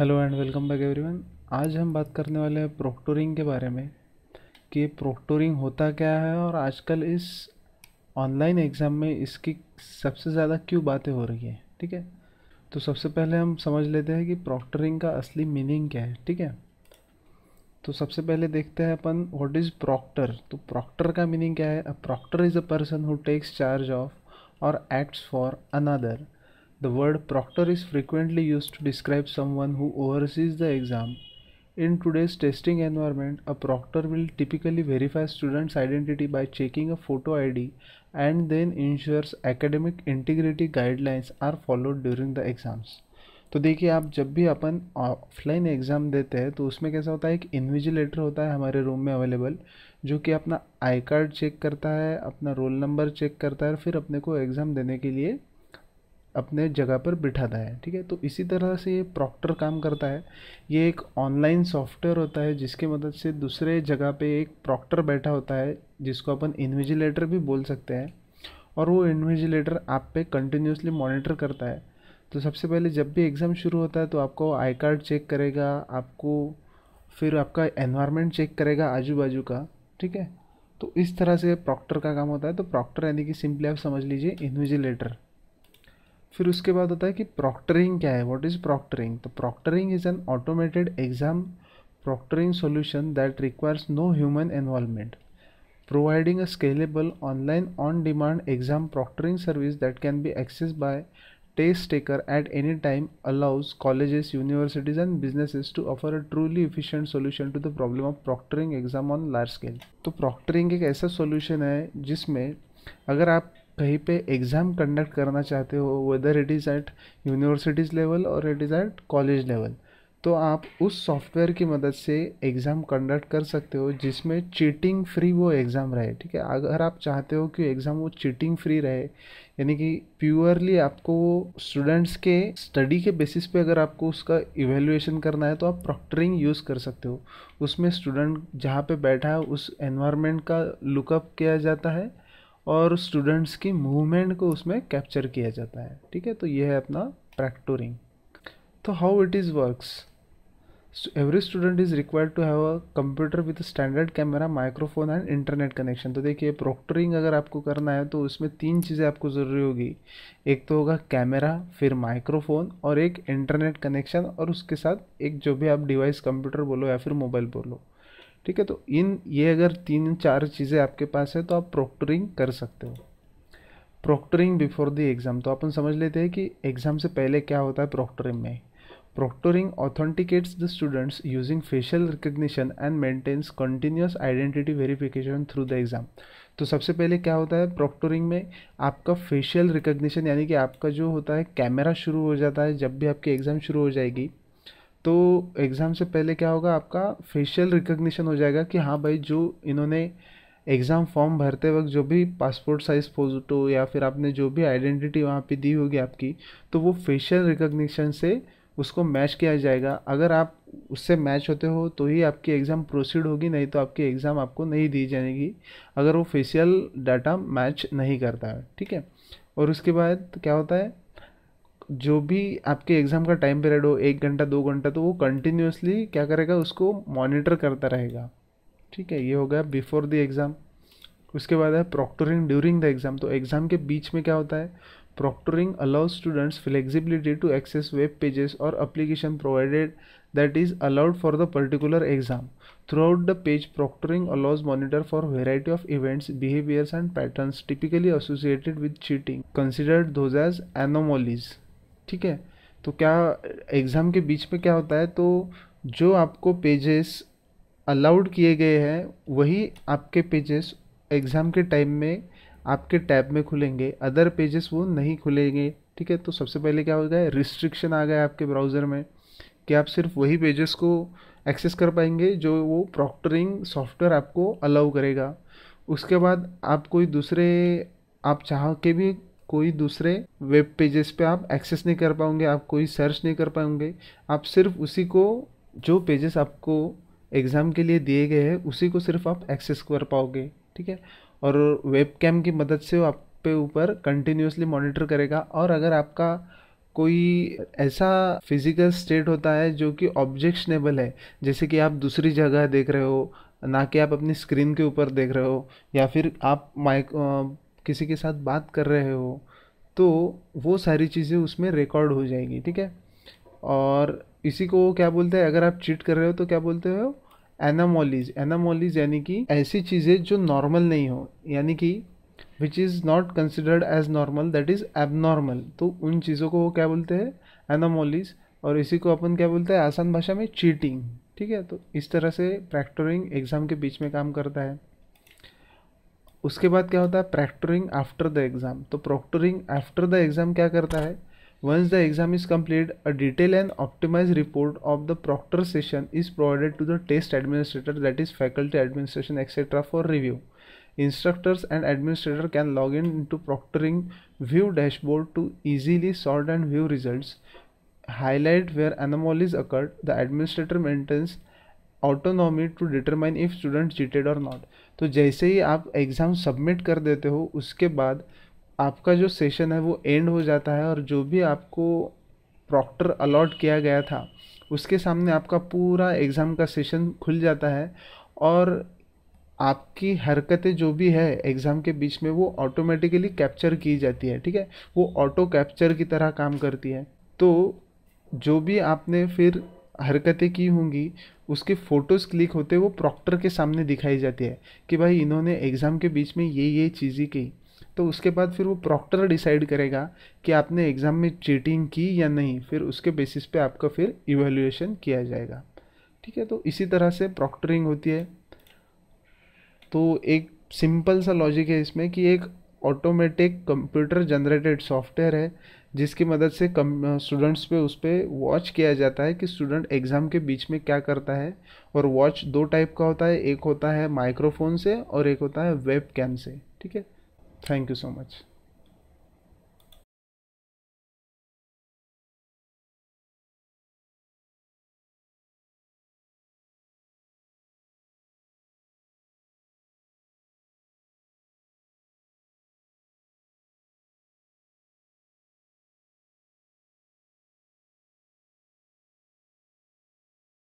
Hello and welcome back everyone आज हम बात करने वाले हैं प्रोक्टोरिंग के बारे में कि प्रोक्टोरिंग होता क्या है और आजकल इस ऑनलाइन एग्ज़ाम में इसकी सबसे ज़्यादा क्यों बातें हो रही है ठीक है तो सबसे पहले हम समझ लेते हैं कि प्रोक्टोरिंग का असली मीनिंग क्या है ठीक है तो सबसे पहले देखते हैं अपन व्हाट इज़ प्रॉक्टर तो प्रॉक्टर का मीनिंग क्या है proctor is a person who takes charge of और acts for another The word proctor is frequently used to describe someone who oversees the exam. In today's testing environment, a proctor will typically verify student's identity by checking a photo ID and then ensures academic integrity guidelines are followed during the exams. तो देखिए आप जब भी अपन offline exam देते हैं तो उसमें कैसा होता है एक इन्विजिलेटर होता है हमारे रूम में अवेलेबल जो कि अपना आई कार्ड चेक करता है अपना रोल नंबर चेक करता है फिर अपने को एग्ज़ाम देने के लिए अपने जगह पर बिठाता है ठीक है तो इसी तरह से ये प्रॉक्टर काम करता है ये एक ऑनलाइन सॉफ्टवेयर होता है जिसके मदद से दूसरे जगह पे एक प्रॉक्टर बैठा होता है जिसको अपन इन्विजिलेटर भी बोल सकते हैं और वो इन्विजिलेटर आप पे कंटिन्यूसली मॉनिटर करता है तो सबसे पहले जब भी एग्ज़ाम शुरू होता है तो आपको आई कार्ड चेक करेगा आपको फिर आपका एनवायरनमेंट चेक करेगा आजू बाजू का ठीक है तो इस तरह से प्रॉक्टर का काम होता है तो प्रॉक्टर यानी कि सिंपली आप समझ लीजिए इन्विजिलेटर फिर उसके बाद होता है कि प्रॉक्टरिंग क्या है वॉट इज़ प्रॉक्टरिंग तो proctoring is an automated exam proctoring solution that requires no human involvement providing a scalable online on demand exam proctoring service that can be access by test taker at any time allows colleges universities and businesses to offer a truly efficient solution to the problem of proctoring exam on large scale तो proctoring एक ऐसा solution है जिसमें अगर आप कहीं पे exam conduct करना चाहते हो whether it is at universities level और it is at college level तो आप उस सॉफ्टवेयर की मदद से एग्ज़ाम कंडक्ट कर सकते हो जिसमें चीटिंग फ्री वो एग्ज़ाम रहे ठीक है अगर आप चाहते हो कि एग्ज़ाम वो चीटिंग फ्री रहे यानी कि प्योरली आपको वो स्टूडेंट्स के स्टडी के बेसिस पे अगर आपको उसका इवेल्युएशन करना है तो आप प्रॉक्टरिंग यूज़ कर सकते हो उसमें स्टूडेंट जहाँ पे बैठा है उस एनवायरनमेंट का लुकअप किया जाता है और स्टूडेंट्स की मूवमेंट को उसमें कैप्चर किया जाता है ठीक है तो ये है अपना प्रैक्टोरिंग तो how it is works every student is required to have a computer with standard camera microphone and internet connection तो देखिए प्रोक्टरिंग अगर आपको करना है तो उसमें तीन चीज़ें आपको ज़रूरी होगी एक तो होगा कैमरा फिर माइक्रोफोन और एक इंटरनेट कनेक्शन और उसके साथ एक जो भी आप डिवाइस कंप्यूटर बोलो या फिर मोबाइल बोलो ठीक है तो इन ये अगर तीन चार चीज़ें आपके पास है तो आप प्रोक्टरिंग कर सकते हो प्रोक्टरिंग बिफोर द एग्ज़ाम तो अपन समझ लेते हैं कि एग्ज़ाम से पहले क्या होता है प्रोक्टरिंग में proctoring authenticates the students using facial recognition and maintains continuous identity verification through the exam तो सबसे पहले क्या होता है प्रोक्टोरिंग में आपका फेशियल रिकग्निशन यानी कि आपका जो होता है कैमरा शुरू हो जाता है जब भी आपकी एग्ज़ाम शुरू हो जाएगी तो एग्ज़ाम से पहले क्या होगा आपका फेशियल रिकग्निशन हो जाएगा कि हाँ भाई जो इन्होंने एग्ज़ाम फॉर्म भरते वक्त जो भी पासपोर्ट साइज़ फ़ोटो या फिर आपने जो भी आइडेंटिटी वहाँ पे दी होगी आपकी तो वो फेशियल रिकग्निशन से उसको मैच किया जाएगा अगर आप उससे मैच होते हो तो ही आपकी एग्ज़ाम प्रोसीड होगी नहीं तो आपकी एग्ज़ाम आपको नहीं दी जाएगी अगर वो फेशियल डाटा मैच नहीं करता है ठीक है और उसके बाद क्या होता है जो भी आपके एग्ज़ाम का टाइम पीरियड हो एक घंटा दो घंटा तो वो कंटिन्यूसली क्या करेगा उसको मॉनिटर करता रहेगा ठीक है ये हो गया बिफोर द एग्ज़ाम उसके बाद है प्रोक्टोरिंग ड्यूरिंग द एग्ज़ाम तो एग्ज़ाम के बीच में क्या होता है proctoring allow students flexibility to access web pages और application provided that is allowed for the particular exam throughout the page proctoring allows monitor for variety of events behaviours and pattern typically associated with cheating considered धोजाज anomalies ठीक है तो क्या exam के बीच में क्या होता है तो जो आपको पेजेस अलाउड किए गए हैं वही आपके पेजेस एग्ज़ाम के टाइम में आपके टैब में खुलेंगे अदर पेजेस वो नहीं खुलेंगे ठीक है तो सबसे पहले क्या हो गया रिस्ट्रिक्शन आ गया आपके ब्राउज़र में कि आप सिर्फ वही पेजेस को एक्सेस कर पाएंगे जो वो प्रॉक्टरिंग सॉफ्टवेयर आपको अलाउ करेगा उसके बाद आप कोई दूसरे आप चाह के भी कोई दूसरे वेब पेजेस पे आप एक्सेस नहीं कर पाओगे आप कोई सर्च नहीं कर पाओगे आप सिर्फ उसी को जो पेजेस आपको एग्ज़ाम के लिए दिए गए हैं उसी को सिर्फ आप एक्सेस कर पाओगे ठीक है और वेब कैम की मदद से आप पे ऊपर कंटिन्यूसली मॉनिटर करेगा और अगर आपका कोई ऐसा फिजिकल स्टेट होता है जो कि ऑब्जेक्शनेबल है जैसे कि आप दूसरी जगह देख रहे हो ना कि आप अपनी स्क्रीन के ऊपर देख रहे हो या फिर आप माइक किसी के साथ बात कर रहे हो तो वो सारी चीज़ें उसमें रिकॉर्ड हो जाएगी ठीक है और इसी को क्या बोलते हैं अगर आप चीट कर रहे हो तो क्या बोलते हो एनामोलीज एनामोलीज यानी कि ऐसी चीज़ें जो नॉर्मल नहीं हो यानी कि which is not considered as normal that is abnormal तो उन चीज़ों को वो क्या बोलते हैं एनामोलीज और इसी को अपन क्या बोलते हैं आसान भाषा में चीटिंग ठीक है तो इस तरह से प्रैक्टरिंग एग्ज़ाम के बीच में काम करता है उसके बाद क्या होता है प्रैक्टरिंग आफ्टर द एग्ज़ाम तो प्रोक्टरिंग आफ्टर द एग्ज़ाम क्या करता है once the exam is complete a detail and optimise report of the proctor session is provided to the test administrator that is faculty administration etcetera for review instructors and administrator can log in to proctoring view dashboard to easily solve and view result highlight where anomalies occurred the administrator maintains autonomy to determine if student cheated और not तो जैसे ही आप exam submit कर देते हो उसके बाद आपका जो सेशन है वो एंड हो जाता है और जो भी आपको प्रॉक्टर अलॉट किया गया था उसके सामने आपका पूरा एग्ज़ाम का सेशन खुल जाता है और आपकी हरकतें जो भी है एग्ज़ाम के बीच में वो ऑटोमेटिकली कैप्चर की जाती है ठीक है वो ऑटो कैप्चर की तरह काम करती है तो जो भी आपने फिर हरकतें की होंगी उसके फ़ोटोज़ क्लिक होते वो प्रॉक्टर के सामने दिखाई जाती है कि भाई इन्होंने एग्ज़ाम के बीच में ये ये चीज़ें की तो उसके बाद फिर वो प्रॉक्टर डिसाइड करेगा कि आपने एग्ज़ाम में चीटिंग की या नहीं फिर उसके बेसिस पे आपका फिर इवेल्यूएशन किया जाएगा ठीक है तो इसी तरह से प्रॉक्टरिंग होती है तो एक सिंपल सा लॉजिक है इसमें कि एक ऑटोमेटिक कंप्यूटर जनरेटेड सॉफ्टवेयर है जिसकी मदद से कम स्टूडेंट्स पे उस पर वॉच किया जाता है कि स्टूडेंट एग्ज़ाम के बीच में क्या करता है और वॉच दो टाइप का होता है एक होता है माइक्रोफोन से और एक होता है वेब कैम से ठीक है थैंक यू सो मच